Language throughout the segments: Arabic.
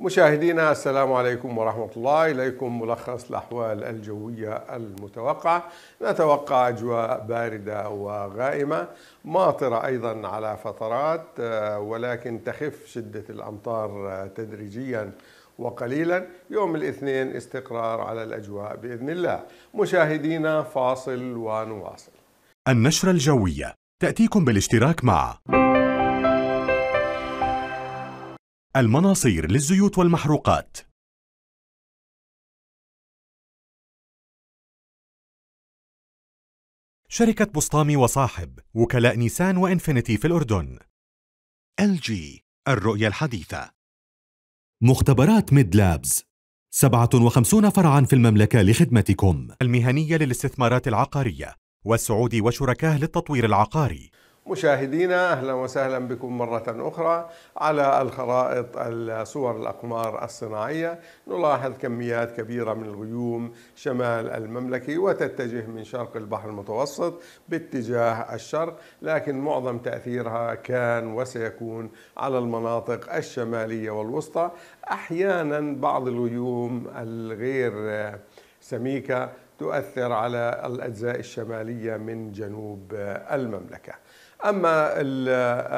مشاهدينا السلام عليكم ورحمة الله إليكم ملخص الأحوال الجوية المتوقعة نتوقع أجواء باردة وغائمة ماطرة أيضا على فترات آه، ولكن تخف شدة الأمطار آه، تدريجيا وقليلا يوم الاثنين استقرار على الأجواء بإذن الله مشاهدينا فاصل ونواصل النشرة الجوية تأتيكم بالاشتراك مع المناصير للزيوت والمحروقات شركة بسطامي وصاحب وكلاء نيسان وإنفينيتي في الأردن ال جي الرؤية الحديثة مختبرات ميد لابز 57 فرعا في المملكة لخدمتكم المهنية للاستثمارات العقارية والسعودي وشركاه للتطوير العقاري مشاهدينا اهلا وسهلا بكم مره اخرى على الخرائط الصور الاقمار الصناعيه نلاحظ كميات كبيره من الغيوم شمال المملكه وتتجه من شرق البحر المتوسط باتجاه الشرق لكن معظم تاثيرها كان وسيكون على المناطق الشماليه والوسطى احيانا بعض الغيوم الغير سميكه تؤثر على الاجزاء الشماليه من جنوب المملكه أما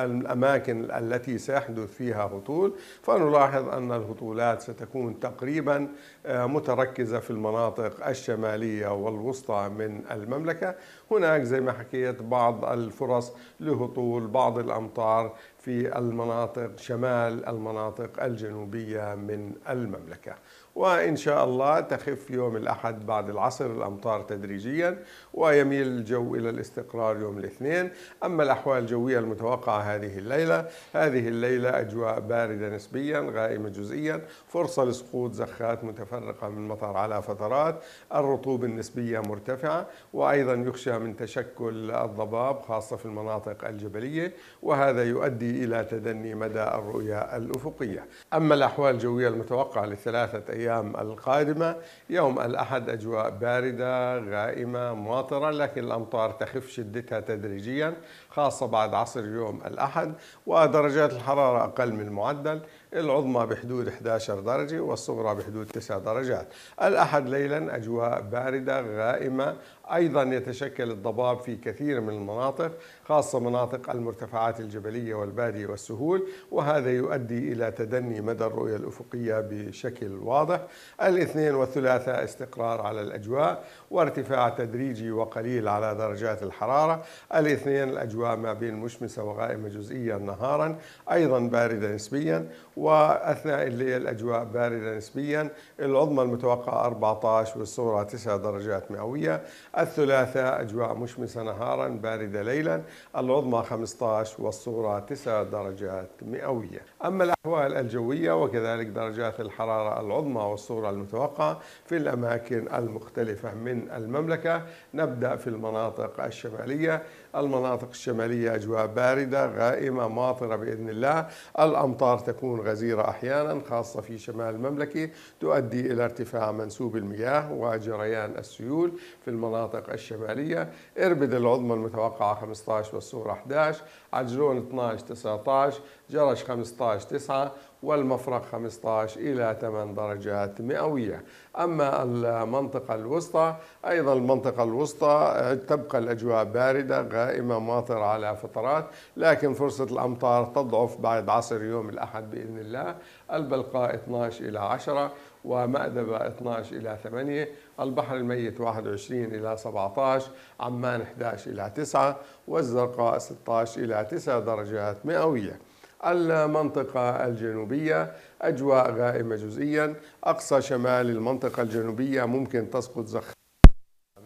الأماكن التي سيحدث فيها هطول فنلاحظ أن الهطولات ستكون تقريبا آه، متركزة في المناطق الشمالية والوسطى من المملكة هناك زي ما حكيت بعض الفرص لهطول بعض الأمطار في المناطق شمال المناطق الجنوبية من المملكة وإن شاء الله تخف يوم الأحد بعد العصر الأمطار تدريجيا ويميل الجو إلى الاستقرار يوم الاثنين أما الأحوال الجوية المتوقعة هذه الليلة هذه الليلة أجواء باردة نسبيا غائمة جزئيا فرصة لسقوط زخات متفرقة من المطر على فترات الرطوبة النسبية مرتفعة وأيضا يخشى من تشكل الضباب خاصة في المناطق الجبلية وهذا يؤدي إلى تدني مدى الرؤية الأفقية أما الأحوال الجوية المتوقعة لثلاثة أيام القادمة يوم الأحد أجواء باردة غائمة ماطرة لكن الأمطار تخف شدتها تدريجيا خاصة خاصة بعد عصر يوم الأحد ودرجات الحرارة أقل من المعدل العظمى بحدود 11 درجة والصغرى بحدود 9 درجات الأحد ليلا أجواء باردة غائمة أيضا يتشكل الضباب في كثير من المناطق خاصة مناطق المرتفعات الجبلية والبادية والسهول وهذا يؤدي إلى تدني مدى الرؤية الأفقية بشكل واضح الاثنين والثلاثاء استقرار على الأجواء وارتفاع تدريجي وقليل على درجات الحرارة الاثنين الأجواء ما بين مشمسة وغائمة جزئيا نهارا أيضا باردة نسبيا واثناء الليل اجواء بارده نسبيا، العظمى المتوقعه 14 والصغرى 9 درجات مئويه، الثلاثاء اجواء مشمسه نهارا بارده ليلا، العظمى 15 والصغرى 9 درجات مئويه. اما الاحوال الجويه وكذلك درجات الحراره العظمى والصغرى المتوقعه في الاماكن المختلفه من المملكه، نبدا في المناطق الشماليه، المناطق الشماليه اجواء بارده غائمه ماطره باذن الله، الامطار تكون غير غزيرة أحيانا خاصة في شمال المملكة تؤدي إلى ارتفاع منسوب المياه وجريان السيول في المناطق الشمالية إربد العظمى المتوقعة 15 والصورة 11 عجلون 12 19 جرش 15 9 والمفرق 15 إلى 8 درجات مئوية أما المنطقة الوسطى أيضا المنطقة الوسطى آه، تبقى الأجواء باردة غائمة ماطرة على فترات لكن فرصة الأمطار تضعف بعد عصر يوم الأحد بإذن الله البلقاء 12 إلى 10 ومأدبة 12 إلى 8 البحر الميت 21 إلى 17 عمان 11 إلى 9 والزرقاء 16 إلى 9 درجات مئوية المنطقة الجنوبية أجواء غائمة جزئيا أقصى شمال المنطقة الجنوبية ممكن تسقط زخ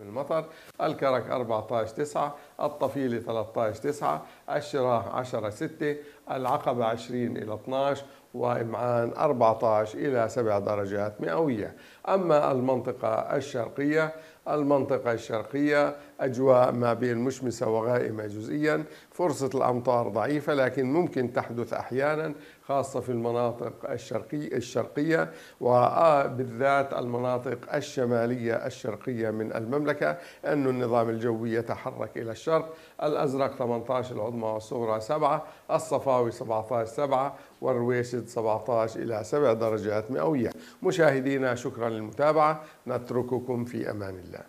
من المطر الكرك 14 9 الطفيلة 13 9 الشراح 10 6 العقبة 20 إلى 12 وإمعان 14 إلى 7 درجات مئوية أما المنطقة الشرقية المنطقة الشرقية أجواء ما بين مشمسة وغائمة جزئيا فرصة الأمطار ضعيفة لكن ممكن تحدث أحيانا خاصة في المناطق الشرقي الشرقية وبالذات المناطق الشمالية الشرقية من المملكة أن النظام الجوي يتحرك إلى الشرق الأزرق 18 العظمى والصغرى 7 الصفاوي 17 7 والرويشد 17 إلى 7 درجات مئوية مشاهدينا شكرا للمتابعة نترككم في أمان الله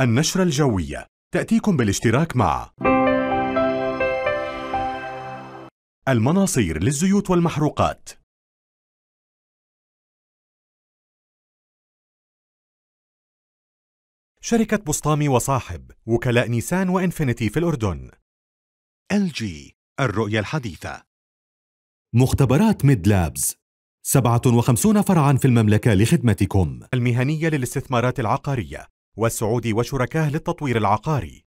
النشرة الجوية تأتيكم بالاشتراك مع المناصير للزيوت والمحروقات شركة بسطامي وصاحب وكلاء نيسان وإنفينيتي في الأردن ال جي الرؤية الحديثة مختبرات ميد لابز 57 فرعا في المملكة لخدمتكم المهنية للاستثمارات العقارية والسعودي وشركاه للتطوير العقاري